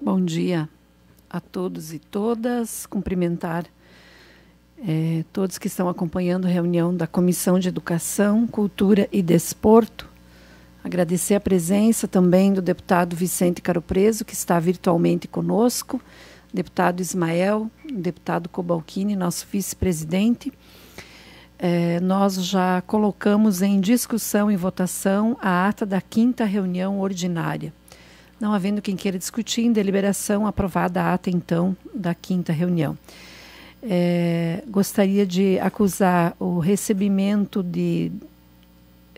Bom dia a todos e todas. Cumprimentar é, todos que estão acompanhando a reunião da Comissão de Educação, Cultura e Desporto. Agradecer a presença também do deputado Vicente Caropreso, que está virtualmente conosco, deputado Ismael, deputado Cobalcini, nosso vice-presidente. É, nós já colocamos em discussão e votação a ata da quinta reunião ordinária não havendo quem queira discutir, em deliberação, aprovada a ata, então, da quinta reunião. É, gostaria de acusar o recebimento de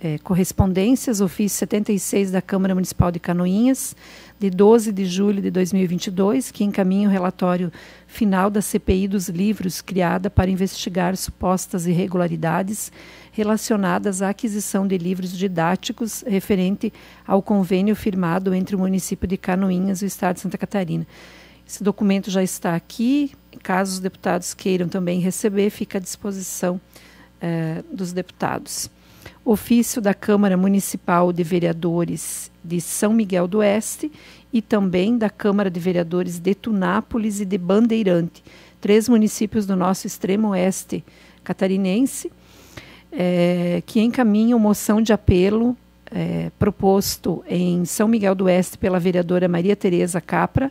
é, correspondências, ofício 76 da Câmara Municipal de Canoinhas, de 12 de julho de 2022, que encaminha o relatório final da CPI dos livros criada para investigar supostas irregularidades relacionadas à aquisição de livros didáticos referente ao convênio firmado entre o município de Canoinhas e o Estado de Santa Catarina. Esse documento já está aqui. Caso os deputados queiram também receber, fica à disposição eh, dos deputados. Ofício da Câmara Municipal de Vereadores de São Miguel do Oeste e também da Câmara de Vereadores de Tunápolis e de Bandeirante, três municípios do nosso extremo oeste catarinense, é, que encaminham moção de apelo é, proposto em São Miguel do Oeste pela vereadora Maria Tereza Capra,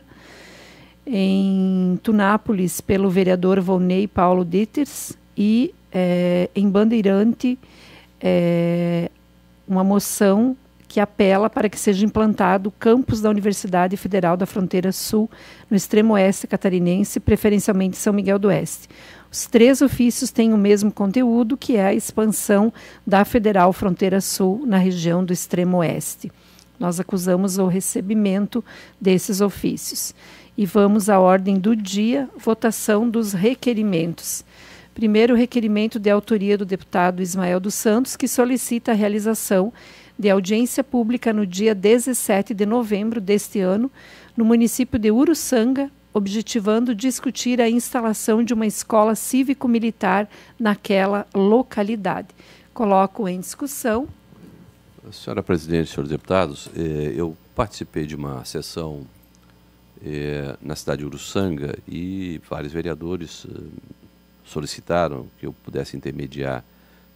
em Tunápolis pelo vereador Volney Paulo Dieters e é, em Bandeirante é, uma moção que apela para que seja implantado o campus da Universidade Federal da Fronteira Sul no extremo oeste catarinense, preferencialmente São Miguel do Oeste. Os três ofícios têm o mesmo conteúdo, que é a expansão da Federal Fronteira Sul na região do Extremo Oeste. Nós acusamos o recebimento desses ofícios. E vamos à ordem do dia, votação dos requerimentos. Primeiro requerimento de autoria do deputado Ismael dos Santos, que solicita a realização de audiência pública no dia 17 de novembro deste ano, no município de Uruçanga, objetivando discutir a instalação de uma escola cívico-militar naquela localidade. Coloco em discussão. Senhora presidente, senhores deputados, eh, eu participei de uma sessão eh, na cidade de Uruçanga e vários vereadores eh, solicitaram que eu pudesse intermediar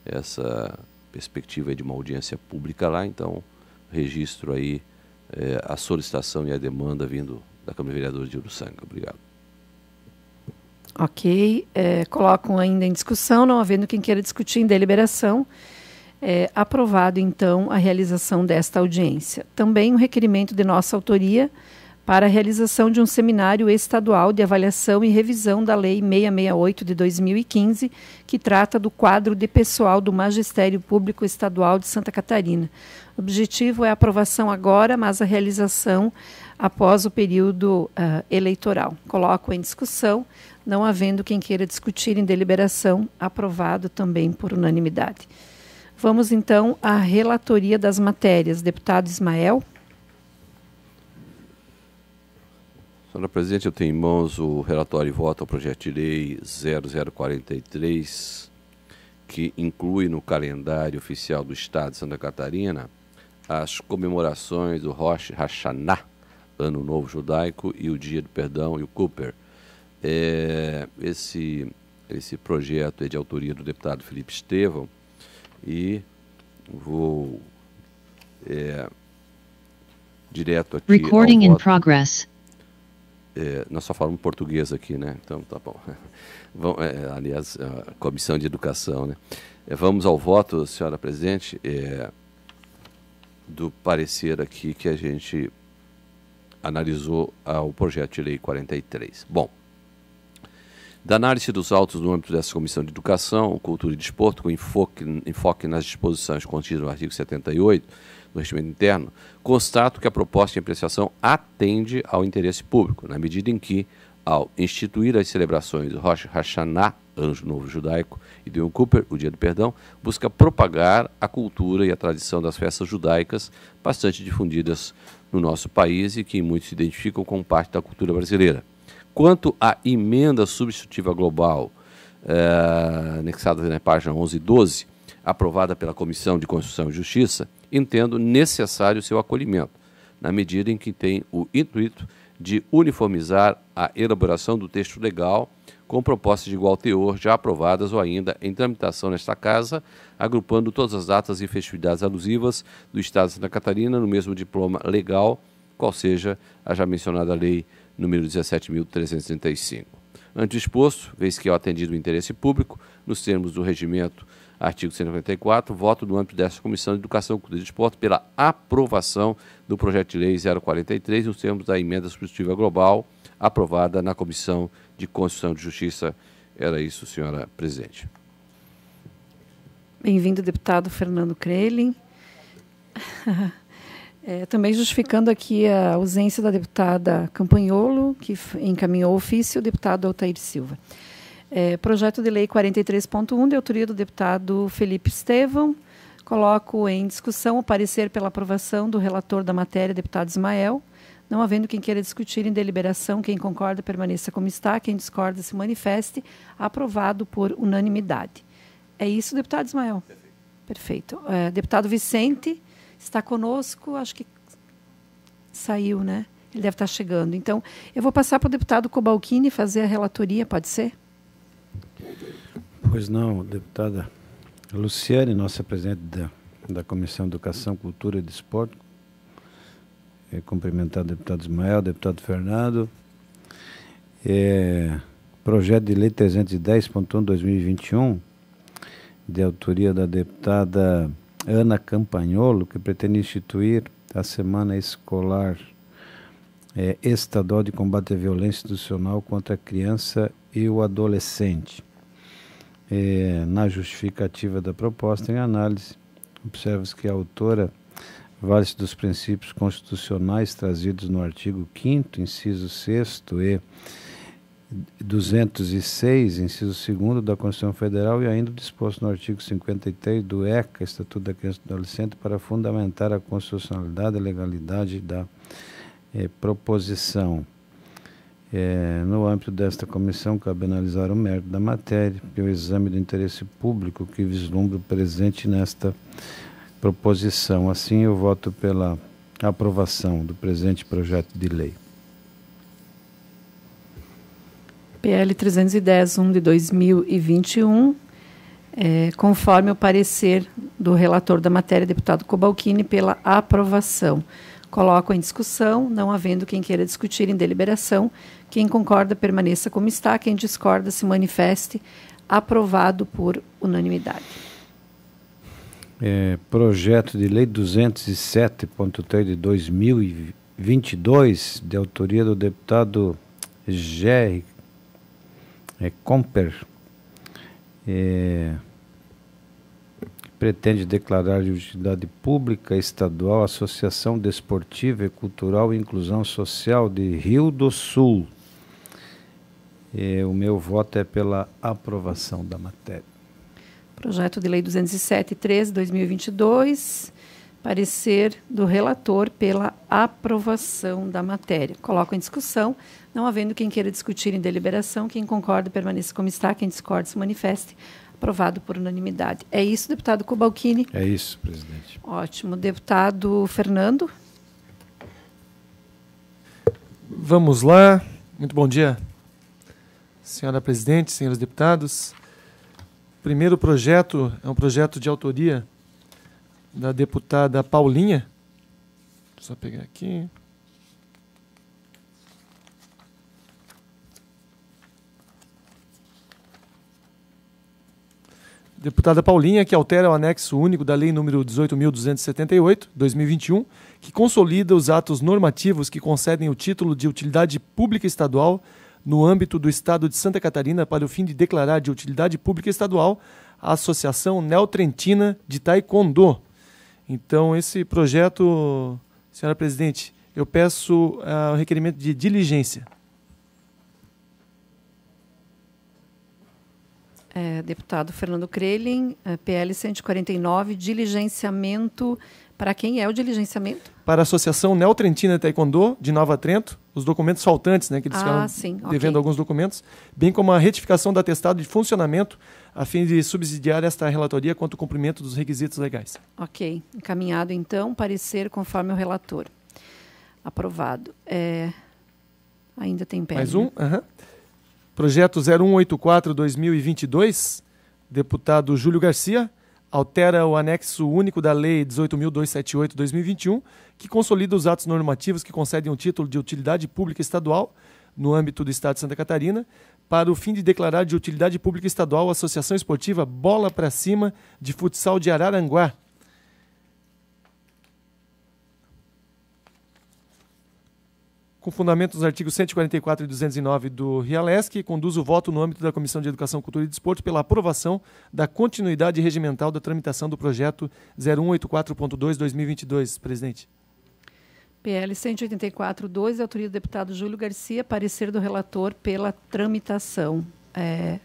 essa perspectiva de uma audiência pública lá, então registro aí eh, a solicitação e a demanda vindo da Câmara de Vereadores de Uruçanga. Obrigado. Ok. É, colocam ainda em discussão, não havendo quem queira discutir em deliberação. É, aprovado, então, a realização desta audiência. Também um requerimento de nossa autoria para a realização de um seminário estadual de avaliação e revisão da Lei 668 de 2015, que trata do quadro de pessoal do Magistério Público Estadual de Santa Catarina. O objetivo é a aprovação agora, mas a realização após o período uh, eleitoral. Coloco em discussão, não havendo quem queira discutir em deliberação, aprovado também por unanimidade. Vamos então à relatoria das matérias. Deputado Ismael. Senhora Presidente, eu tenho em mãos o relatório e voto ao projeto de lei 0043, que inclui no calendário oficial do Estado de Santa Catarina as comemorações do Rosh Hashanah, Ano Novo Judaico, e o Dia do Perdão e o Cooper. É, esse, esse projeto é de autoria do deputado Felipe Estevam e vou é, direto aqui. Recording in progress. É, nós só falamos português aqui, né? Então tá bom. É, aliás, a Comissão de Educação, né? É, vamos ao voto, senhora presidente. É, do parecer aqui que a gente analisou ao ah, projeto de lei 43. Bom, da análise dos autos no âmbito dessa Comissão de Educação, Cultura e Desporto, com enfoque, enfoque nas disposições contidas no artigo 78 do Regimento Interno, constato que a proposta de apreciação atende ao interesse público, na medida em que ao instituir as celebrações Rosh Hashanah, Anjo Novo Judaico, e de Cooper, o Dia do Perdão, busca propagar a cultura e a tradição das festas judaicas, bastante difundidas no nosso país e que muitos se identificam com parte da cultura brasileira. Quanto à emenda substitutiva global, eh, anexada na página 11 e 12, aprovada pela Comissão de Constituição e Justiça, entendo necessário seu acolhimento, na medida em que tem o intuito de de uniformizar a elaboração do texto legal com propostas de igual teor já aprovadas ou ainda em tramitação nesta Casa, agrupando todas as datas e festividades alusivas do Estado de Santa Catarina no mesmo diploma legal, qual seja a já mencionada Lei número 17.335. Antes exposto, vez que é atendido o interesse público, nos termos do regimento artigo 194, voto do âmbito desta Comissão de Educação, Cultura e Desporto pela aprovação do projeto de lei 043, nos termos da emenda substitutiva global aprovada na Comissão de Constituição e Justiça. Era isso, senhora presidente. Bem-vindo, deputado Fernando Crelin. É, também justificando aqui a ausência da deputada Campanholo, que encaminhou o ofício, o deputado Altair Silva. É, projeto de lei 43.1, de autoria do deputado Felipe Estevão. Coloco em discussão o parecer pela aprovação do relator da matéria, deputado Ismael. Não havendo quem queira discutir em deliberação, quem concorda permaneça como está, quem discorda se manifeste. Aprovado por unanimidade. É isso, deputado Ismael? Perfeito. Perfeito. É, deputado Vicente está conosco, acho que saiu, né? Ele deve estar chegando. Então, eu vou passar para o deputado Cobalcini fazer a relatoria, pode ser? Pois não, deputada Luciane, nossa presidente da, da Comissão de Educação, Cultura e Desporto, é, cumprimentar o deputado Ismael, deputado Fernando. É, projeto de lei 310.1-2021, de autoria da deputada Ana Campagnolo, que pretende instituir a Semana Escolar é, Estadual de Combate à Violência Institucional contra a Criança e o Adolescente. É, na justificativa da proposta em análise, observa-se que a autora vale-se dos princípios constitucionais trazidos no artigo 5º, inciso 6 e 206, inciso 2 da Constituição Federal e ainda disposto no artigo 53 do ECA, Estatuto da Criança e do Adolescente, para fundamentar a constitucionalidade e legalidade da eh, proposição. É, no âmbito desta comissão, cabe analisar o mérito da matéria e o exame do interesse público que vislumbra o presente nesta proposição. Assim, eu voto pela aprovação do presente projeto de lei. PL 310, 1 de 2021, é, conforme o parecer do relator da matéria, deputado Cobalcini, pela aprovação. Coloco em discussão, não havendo quem queira discutir em deliberação. Quem concorda permaneça como está, quem discorda se manifeste. Aprovado por unanimidade. É, projeto de Lei 207.3 de 2022, de autoria do deputado Jerry é, Comper. É, pretende declarar de utilidade pública estadual a Associação Desportiva e Cultural e Inclusão Social de Rio do Sul. E o meu voto é pela aprovação da matéria. Projeto de Lei 13 2022 parecer do relator pela aprovação da matéria. Coloco em discussão, não havendo quem queira discutir em deliberação, quem concorda permaneça como está, quem discorda se manifeste. Aprovado por unanimidade. É isso, deputado Cobalcini? É isso, presidente. Ótimo. Deputado Fernando? Vamos lá. Muito bom dia, senhora presidente, senhores deputados. O primeiro projeto é um projeto de autoria da deputada Paulinha. Deixa eu só pegar aqui. deputada Paulinha, que altera o anexo único da Lei Número 18.278, 2021, que consolida os atos normativos que concedem o título de utilidade pública estadual no âmbito do Estado de Santa Catarina para o fim de declarar de utilidade pública estadual a Associação Neotrentina de Taekwondo. Então, esse projeto, senhora presidente, eu peço uh, o requerimento de diligência. é, deputado Fernando Crelin, PL 149, diligenciamento. Para quem é o diligenciamento? Para a Associação Neotrentina Taekwondo, de Nova Trento, os documentos faltantes, né, que eles ah, sim, devendo okay. alguns documentos, bem como a retificação do atestado de funcionamento, a fim de subsidiar esta relatoria quanto ao cumprimento dos requisitos legais. Ok. Encaminhado, então, parecer conforme o relator. Aprovado. É... Ainda tem pé. Mais né? um? Aham. Né? Uhum. Projeto 0184-2022, deputado Júlio Garcia, altera o anexo único da Lei 18.278-2021, que consolida os atos normativos que concedem o título de utilidade pública estadual no âmbito do Estado de Santa Catarina, para o fim de declarar de utilidade pública estadual a Associação Esportiva Bola para Cima de Futsal de Araranguá, com fundamento nos artigos 144 e 209 do Rialesc, conduz o voto no âmbito da Comissão de Educação, Cultura e Desporto pela aprovação da continuidade regimental da tramitação do projeto 0184.2-2022. Presidente. PL 184.2, é autoria do deputado Júlio Garcia, parecer do relator pela tramitação. É,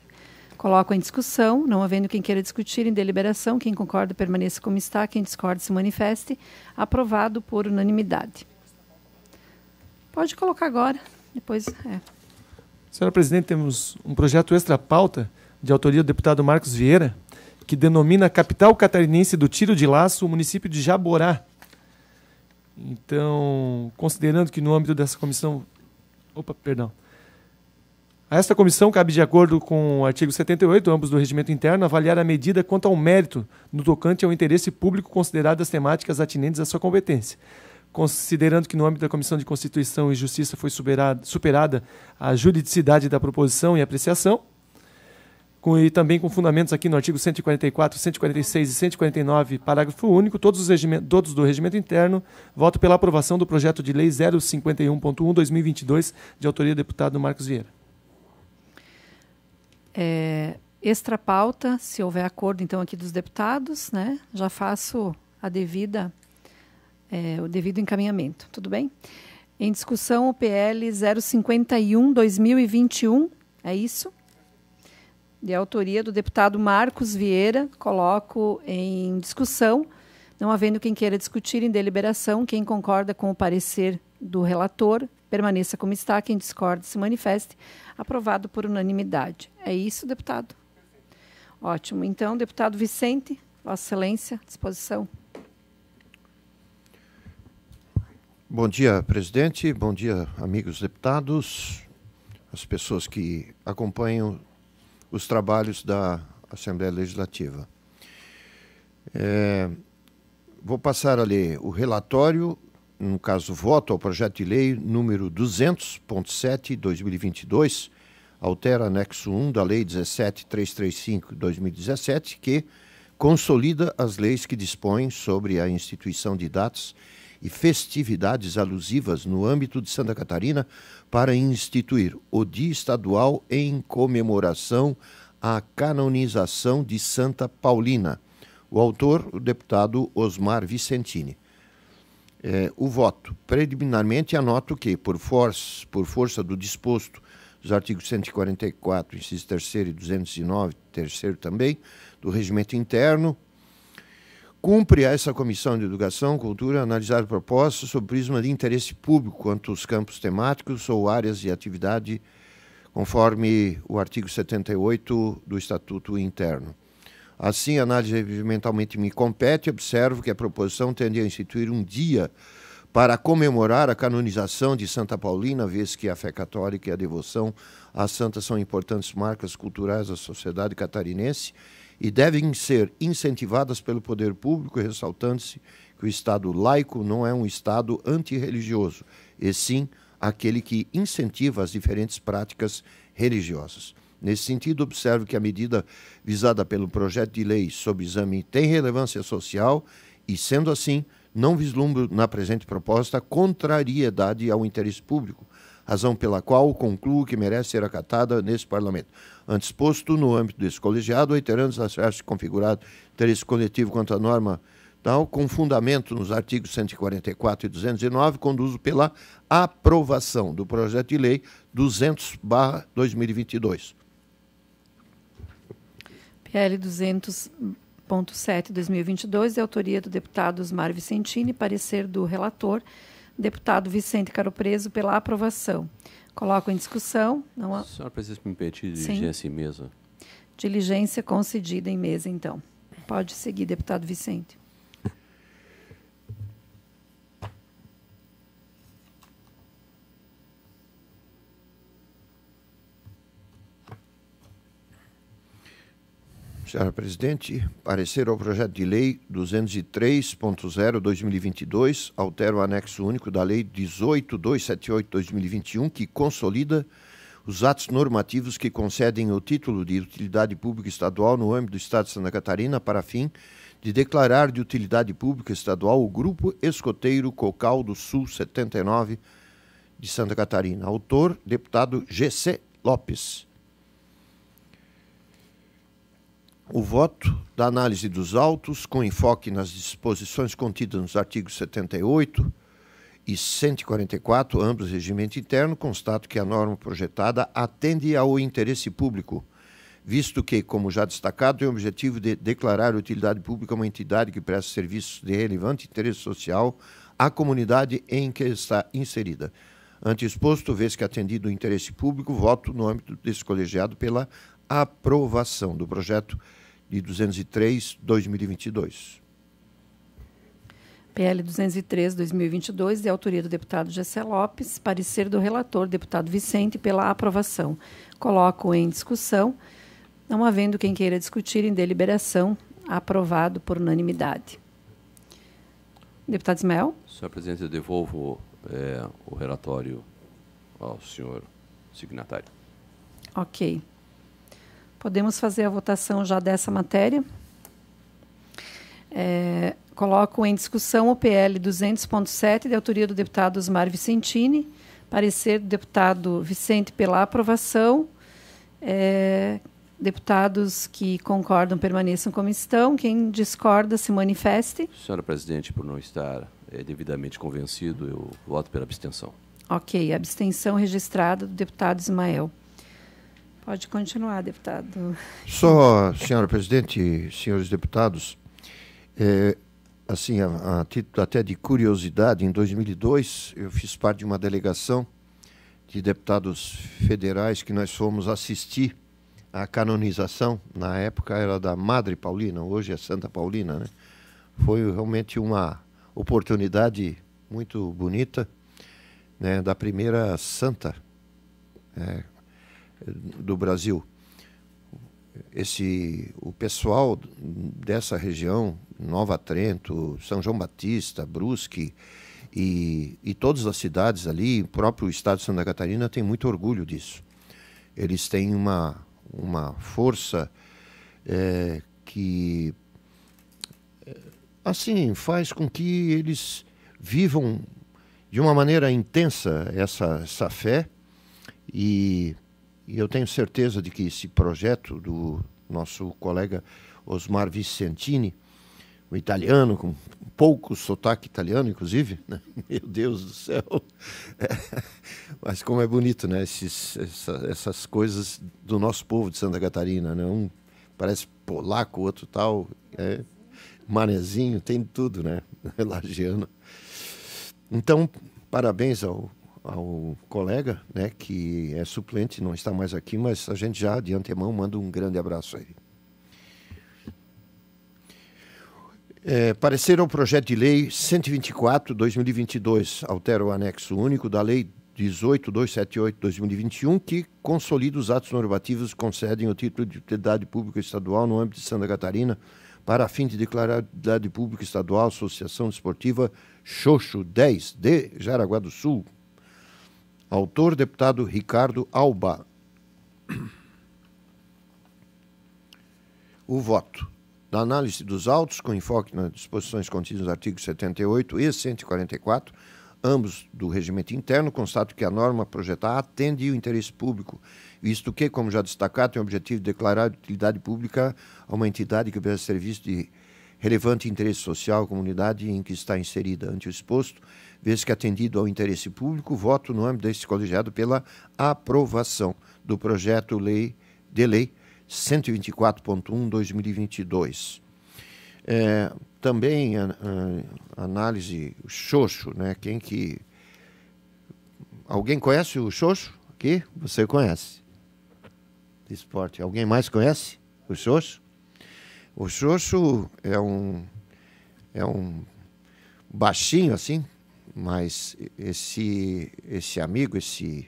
coloco em discussão, não havendo quem queira discutir em deliberação, quem concorda permaneça como está, quem discorda se manifeste. Aprovado por unanimidade. Pode colocar agora, depois. É. Senhora presidente, temos um projeto extra-pauta de autoria do deputado Marcos Vieira, que denomina a capital catarinense do tiro de laço o município de Jaborá. Então, considerando que no âmbito dessa comissão. Opa, perdão. A esta comissão cabe, de acordo com o artigo 78, ambos do regimento interno, avaliar a medida quanto ao mérito no tocante ao interesse público considerado as temáticas atinentes à sua competência considerando que no âmbito da Comissão de Constituição e Justiça foi superada, superada a juridicidade da proposição e apreciação, com, e também com fundamentos aqui no artigo 144, 146 e 149, parágrafo único, todos, os todos do regimento interno, voto pela aprovação do projeto de lei 051.1-2022, de autoria do deputado Marcos Vieira. É, extra pauta, se houver acordo, então, aqui dos deputados, né? já faço a devida é, o devido encaminhamento. Tudo bem? Em discussão, o PL 051-2021, é isso? De autoria do deputado Marcos Vieira, coloco em discussão. Não havendo quem queira discutir em deliberação, quem concorda com o parecer do relator, permaneça como está, quem discorda se manifeste. Aprovado por unanimidade. É isso, deputado? Ótimo. Então, deputado Vicente, Vossa Excelência, disposição. Bom dia, presidente. Bom dia, amigos deputados, as pessoas que acompanham os trabalhos da Assembleia Legislativa. É, vou passar a ler o relatório, no caso, voto ao projeto de lei número 200.7-2022, altera anexo 1 da Lei 17.335-2017, que consolida as leis que dispõem sobre a instituição de datas e festividades alusivas no âmbito de Santa Catarina para instituir o Dia Estadual em comemoração à canonização de Santa Paulina. O autor, o deputado Osmar Vicentini. É, o voto. Preliminarmente, anoto que, por, por força do disposto dos artigos 144, inciso 3 e 209, terceiro também, do regimento interno, Cumpre a essa Comissão de Educação, Cultura analisar propostas sob prisma de interesse público quanto aos campos temáticos ou áreas de atividade, conforme o artigo 78 do Estatuto Interno. Assim, a análise regimentalmente me compete, observo que a proposição tende a instituir um dia para comemorar a canonização de Santa Paulina, vez que a fé católica e a devoção à santa são importantes marcas culturais da sociedade catarinense e devem ser incentivadas pelo poder público, ressaltando-se que o Estado laico não é um Estado antirreligioso, e sim aquele que incentiva as diferentes práticas religiosas. Nesse sentido, observo que a medida visada pelo projeto de lei sobre exame tem relevância social e, sendo assim, não vislumbro na presente proposta contrariedade ao interesse público, razão pela qual concluo que merece ser acatada nesse Parlamento. Antes posto, no âmbito desse colegiado, oiteranos acesso configurado interesse coletivo quanto à norma tal, com fundamento nos artigos 144 e 209, conduzo pela aprovação do projeto de lei 200-2022. PL 200.7 2022, de autoria do deputado Osmar Vicentini, parecer do relator Deputado Vicente Caro Preso, pela aprovação. Coloco em discussão. Não a... Senhora precisa me impedir diligência Sim. em mesa. Diligência concedida em mesa, então. Pode seguir, deputado Vicente. Senhora Presidente, parecer ao projeto de lei 203.0-2022, altera o anexo único da lei 18.278-2021, que consolida os atos normativos que concedem o título de utilidade pública estadual no âmbito do Estado de Santa Catarina para fim de declarar de utilidade pública estadual o Grupo Escoteiro Cocal do Sul 79 de Santa Catarina. Autor, deputado G.C. Lopes. o voto da análise dos autos, com enfoque nas disposições contidas nos artigos 78 e 144, ambos regimento interno, constato que a norma projetada atende ao interesse público, visto que, como já destacado, tem o objetivo de declarar utilidade pública uma entidade que presta serviços de relevante interesse social à comunidade em que está inserida. Antes exposto, vez que atendido o interesse público, voto no âmbito desse colegiado pela aprovação do projeto de 203 2022. PL 203 2022 de autoria do deputado Gessé Lopes, parecer do relator deputado Vicente pela aprovação. Coloco em discussão, não havendo quem queira discutir em deliberação, aprovado por unanimidade. Deputado Ismael? Senhor presidente, eu devolvo é, o relatório ao senhor signatário. Ok. Podemos fazer a votação já dessa matéria. É, coloco em discussão o PL 200.7, de autoria do deputado Osmar Vicentini, parecer do deputado Vicente pela aprovação. É, deputados que concordam permaneçam como estão, quem discorda se manifeste. Senhora presidente, por não estar é, devidamente convencido, eu voto pela abstenção. Ok, abstenção registrada do deputado Ismael. Pode continuar, deputado. Só, senhora presidente, senhores deputados, é, assim, a, a, título até de curiosidade, em 2002 eu fiz parte de uma delegação de deputados federais que nós fomos assistir à canonização, na época era da Madre Paulina, hoje é Santa Paulina, né? Foi realmente uma oportunidade muito bonita, né, da primeira santa é, do Brasil. Esse, o pessoal dessa região, Nova Trento, São João Batista, Brusque e, e todas as cidades ali, o próprio estado de Santa Catarina tem muito orgulho disso. Eles têm uma, uma força é, que eh, assim faz com que eles vivam de uma maneira intensa essa, essa fé e e eu tenho certeza de que esse projeto do nosso colega Osmar Vicentini, o italiano, com pouco sotaque italiano, inclusive, né? meu Deus do céu. É. Mas como é bonito, né? Esses, essa, essas coisas do nosso povo de Santa Catarina, né? Um parece polaco, outro tal, é, manezinho, tem tudo, né? Lagiano. Então, parabéns ao ao colega, né, que é suplente, não está mais aqui, mas a gente já de antemão manda um grande abraço a ele. É, parecer ao projeto de lei 124/2022, altera o anexo único da lei 18.278-2021, que consolida os atos normativos que concedem o título de utilidade pública estadual no âmbito de Santa Catarina para fim de declarar utilidade pública estadual Associação Esportiva Xoxo 10 de Jaraguá do Sul. Autor, deputado Ricardo Alba. O voto. Da análise dos autos, com enfoque nas disposições contidas nos artigos 78 e 144, ambos do regimento interno, constato que a norma projetada atende o interesse público, visto que, como já destacado, tem o objetivo de declarar de utilidade pública a uma entidade que presta serviço de relevante interesse social, comunidade em que está inserida. Ante o exposto, vez que atendido ao interesse público, voto no âmbito deste colegiado pela aprovação do projeto lei, de lei 124.1/2022. É, também a, a análise Xoxo, né? Quem que alguém conhece o Xoxo? Aqui você conhece? Esporte. Alguém mais conhece o Xoxo? O Xoxo é um, é um baixinho assim, mas esse, esse amigo, esse,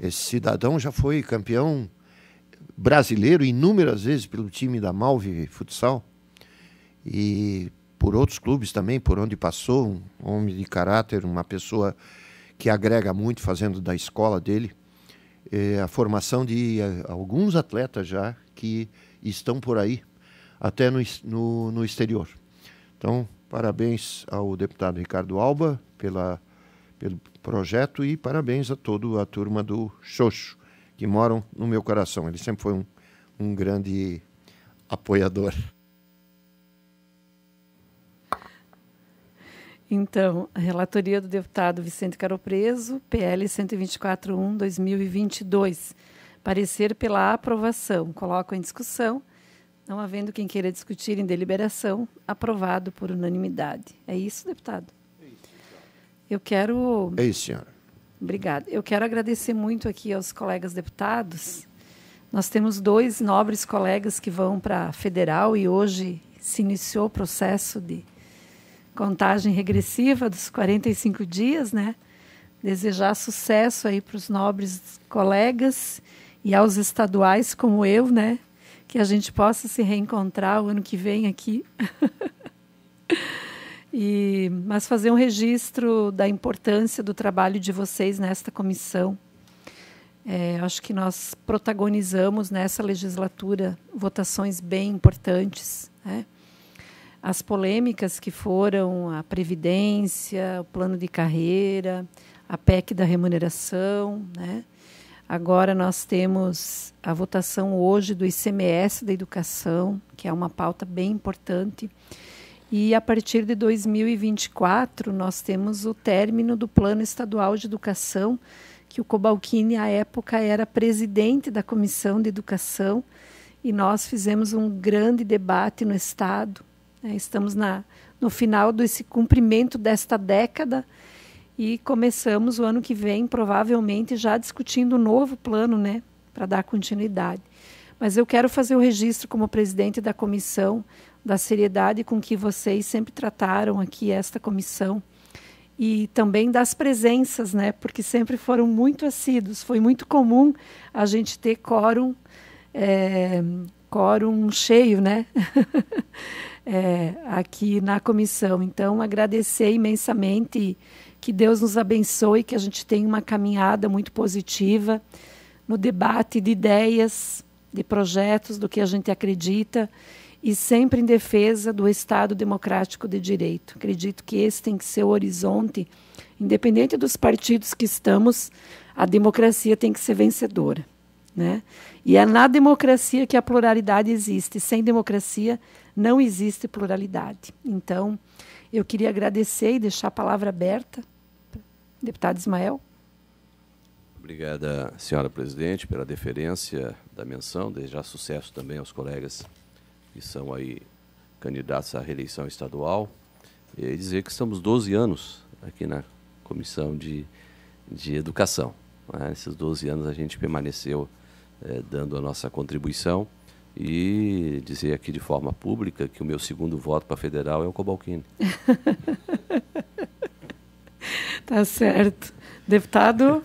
esse cidadão já foi campeão brasileiro inúmeras vezes pelo time da Malve Futsal e por outros clubes também, por onde passou, um homem de caráter, uma pessoa que agrega muito fazendo da escola dele é a formação de eh, alguns atletas já que estão por aí até no, no, no exterior. Então, parabéns ao deputado Ricardo Alba pela, pelo projeto e parabéns a toda a turma do Xoxo, que moram no meu coração. Ele sempre foi um, um grande apoiador. Então, a relatoria do deputado Vicente Caropreso, PL 124.1/2022. Parecer pela aprovação. Coloco em discussão não havendo quem queira discutir em deliberação, aprovado por unanimidade. É isso, deputado? É então. Eu quero. É isso, senhora. Obrigada. Eu quero agradecer muito aqui aos colegas deputados. Nós temos dois nobres colegas que vão para a federal e hoje se iniciou o processo de contagem regressiva dos 45 dias, né? Desejar sucesso aí para os nobres colegas e aos estaduais como eu, né? que a gente possa se reencontrar o ano que vem aqui. e, mas fazer um registro da importância do trabalho de vocês nesta comissão. É, acho que nós protagonizamos nessa legislatura votações bem importantes. Né? As polêmicas que foram a Previdência, o plano de carreira, a PEC da remuneração, né? Agora nós temos a votação hoje do ICMS da educação, que é uma pauta bem importante. E a partir de 2024 nós temos o término do Plano Estadual de Educação, que o Cobalcini à época era presidente da Comissão de Educação, e nós fizemos um grande debate no estado. Né? Estamos na, no final desse cumprimento desta década e começamos o ano que vem, provavelmente, já discutindo um novo plano, né, para dar continuidade. Mas eu quero fazer o registro como presidente da comissão da seriedade com que vocês sempre trataram aqui esta comissão e também das presenças, né, porque sempre foram muito assíduos. Foi muito comum a gente ter quórum, é, quórum cheio, né? é, aqui na comissão. Então, agradecer imensamente que Deus nos abençoe, que a gente tenha uma caminhada muito positiva no debate de ideias, de projetos, do que a gente acredita e sempre em defesa do Estado democrático de direito. Acredito que esse tem que ser o horizonte, independente dos partidos que estamos, a democracia tem que ser vencedora. Né? E é na democracia que a pluralidade existe. Sem democracia não existe pluralidade. Então, eu queria agradecer e deixar a palavra aberta Deputado Ismael. Obrigada, senhora presidente, pela deferência da menção. Desejar sucesso também aos colegas que são aí candidatos à reeleição estadual. E dizer que estamos 12 anos aqui na Comissão de, de Educação. Né? Esses 12 anos a gente permaneceu eh, dando a nossa contribuição e dizer aqui de forma pública que o meu segundo voto para federal é o Cobalquini. tá certo. Deputado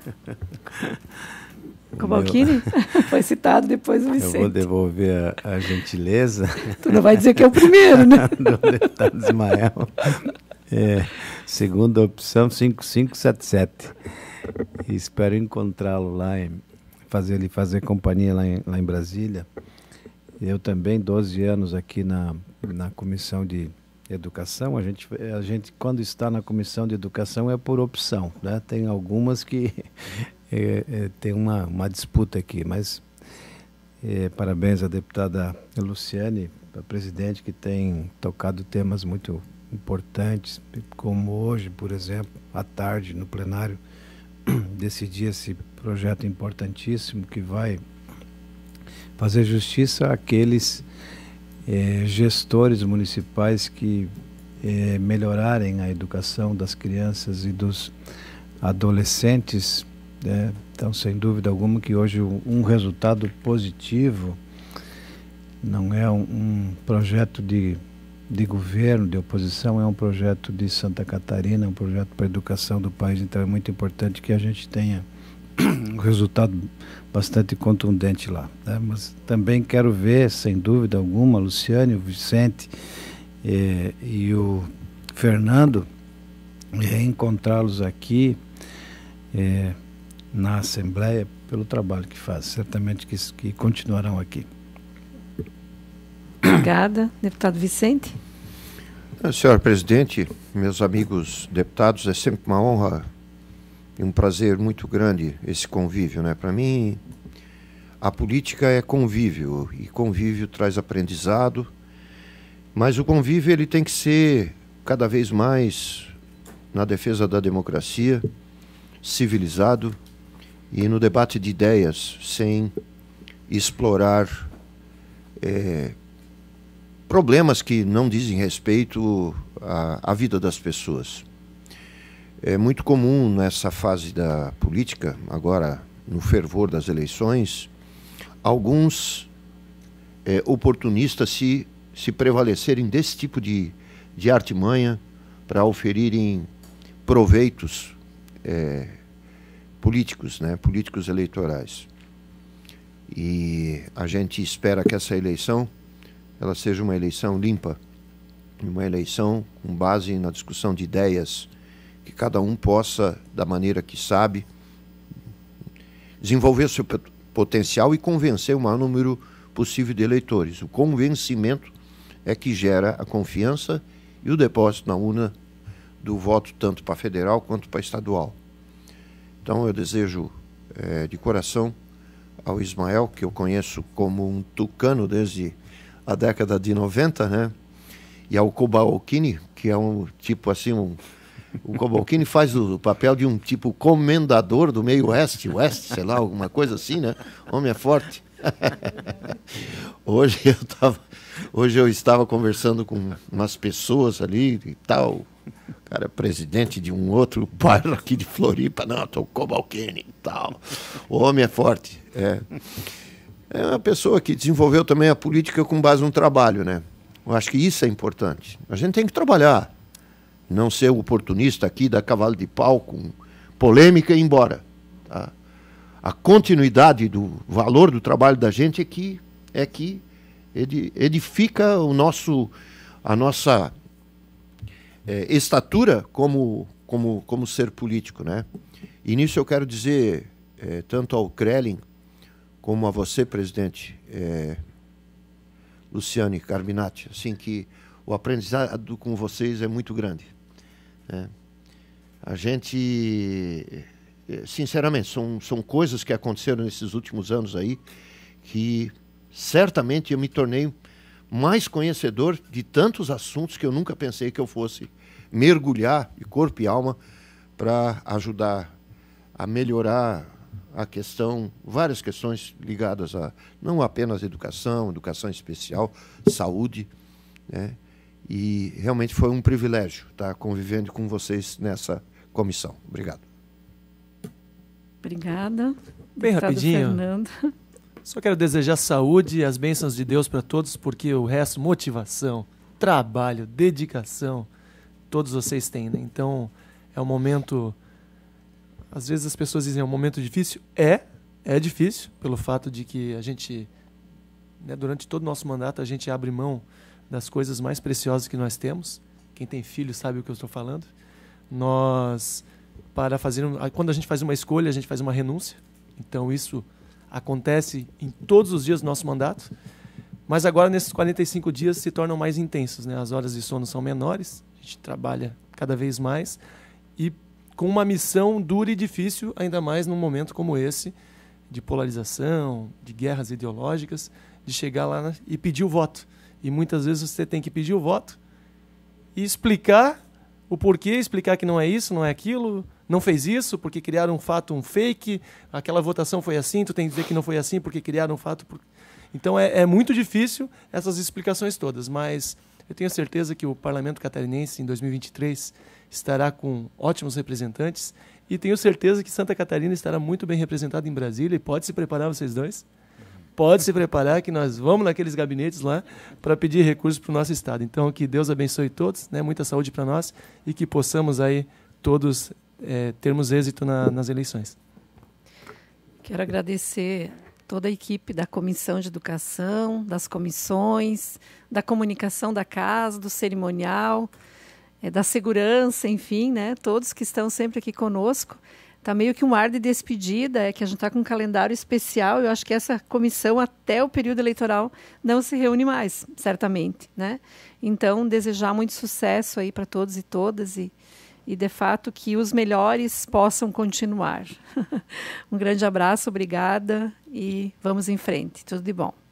Cobalcini foi citado depois o Vicente. Eu vou devolver a, a, gentileza. Tu não vai dizer que é o primeiro, né? Do deputado Ismael. É, segunda opção 5577. espero encontrá-lo lá e fazer ele fazer companhia lá em, lá em Brasília. Eu também, 12 anos aqui na, na comissão de educação, a gente, a gente quando está na comissão de educação é por opção, né? Tem algumas que é, é, tem uma, uma disputa aqui, mas é, parabéns à deputada Luciane, a presidente que tem tocado temas muito importantes, como hoje, por exemplo, à tarde no plenário decidir esse projeto importantíssimo que vai fazer justiça àqueles é, gestores municipais que é, melhorarem a educação das crianças e dos adolescentes. Né? Então, sem dúvida alguma, que hoje um resultado positivo não é um, um projeto de, de governo, de oposição, é um projeto de Santa Catarina, um projeto para a educação do país. Então, é muito importante que a gente tenha um resultado bastante contundente lá. Né? Mas também quero ver, sem dúvida alguma, Luciane, o Vicente eh, e o Fernando, reencontrá-los eh, aqui eh, na Assembleia pelo trabalho que faz. Certamente que, que continuarão aqui. Obrigada. Deputado Vicente. Senhor presidente, meus amigos deputados, é sempre uma honra é um prazer muito grande esse convívio, né? Para mim, a política é convívio e convívio traz aprendizado, mas o convívio ele tem que ser cada vez mais na defesa da democracia, civilizado e no debate de ideias, sem explorar é, problemas que não dizem respeito à, à vida das pessoas. É muito comum nessa fase da política, agora no fervor das eleições, alguns é, oportunistas se, se prevalecerem desse tipo de, de artimanha para oferirem proveitos é, políticos, né, políticos eleitorais. E a gente espera que essa eleição ela seja uma eleição limpa, uma eleição com base na discussão de ideias que cada um possa, da maneira que sabe, desenvolver seu potencial e convencer o maior número possível de eleitores. O convencimento é que gera a confiança e o depósito na urna do voto, tanto para federal quanto para estadual. Então, eu desejo é, de coração ao Ismael, que eu conheço como um tucano desde a década de 90, né? e ao Kubalkini, que é um tipo assim, um o Cobalcini faz o papel de um tipo comendador do meio oeste, oeste, sei lá, alguma coisa assim, né? Homem é forte. Hoje eu, tava, hoje eu estava conversando com umas pessoas ali e tal. O cara é presidente de um outro bairro aqui de Floripa. Não, estou Cobalcini e tal. O homem é forte. É. é uma pessoa que desenvolveu também a política com base no trabalho, né? Eu acho que isso é importante. A gente tem que trabalhar não ser oportunista aqui, dar cavalo de pau com polêmica e ir embora. Tá? A continuidade do valor do trabalho da gente é que, é que edifica o nosso, a nossa é, estatura como, como, como ser político. Né? E nisso eu quero dizer, é, tanto ao Krelin como a você, presidente é, Luciane Carminati, assim que o aprendizado com vocês é muito grande. É. A gente, é, sinceramente, são, são coisas que aconteceram nesses últimos anos aí que certamente eu me tornei mais conhecedor de tantos assuntos que eu nunca pensei que eu fosse mergulhar de corpo e alma para ajudar a melhorar a questão, várias questões ligadas a não apenas educação, educação especial, saúde, né? E realmente foi um privilégio estar convivendo com vocês nessa comissão. Obrigado. Obrigada. Bem rapidinho. Fernando. Só quero desejar saúde e as bênçãos de Deus para todos, porque o resto, motivação, trabalho, dedicação, todos vocês têm. Né? Então, é um momento. Às vezes as pessoas dizem é um momento difícil. É, é difícil, pelo fato de que a gente, né, durante todo o nosso mandato, a gente abre mão das coisas mais preciosas que nós temos. Quem tem filho sabe o que eu estou falando. Nós, para fazer, quando a gente faz uma escolha, a gente faz uma renúncia. Então isso acontece em todos os dias do nosso mandato. Mas agora nesses 45 dias se tornam mais intensos, né? As horas de sono são menores, a gente trabalha cada vez mais e com uma missão dura e difícil, ainda mais num momento como esse de polarização, de guerras ideológicas, de chegar lá e pedir o voto. E muitas vezes você tem que pedir o voto e explicar o porquê, explicar que não é isso, não é aquilo, não fez isso porque criaram um fato, um fake, aquela votação foi assim, tu tem que dizer que não foi assim porque criaram um fato. Por... Então é, é muito difícil essas explicações todas, mas eu tenho certeza que o parlamento catarinense em 2023 estará com ótimos representantes e tenho certeza que Santa Catarina estará muito bem representada em Brasília e pode se preparar vocês dois pode se preparar que nós vamos naqueles gabinetes lá para pedir recursos para o nosso Estado. Então, que Deus abençoe todos, né? muita saúde para nós e que possamos aí todos é, termos êxito na, nas eleições. Quero agradecer toda a equipe da Comissão de Educação, das comissões, da comunicação da casa, do cerimonial, é, da segurança, enfim, né? todos que estão sempre aqui conosco tá meio que um ar de despedida, é que a gente está com um calendário especial. Eu acho que essa comissão, até o período eleitoral, não se reúne mais, certamente. Né? Então, desejar muito sucesso aí para todos e todas e, e, de fato, que os melhores possam continuar. um grande abraço, obrigada e vamos em frente. Tudo de bom.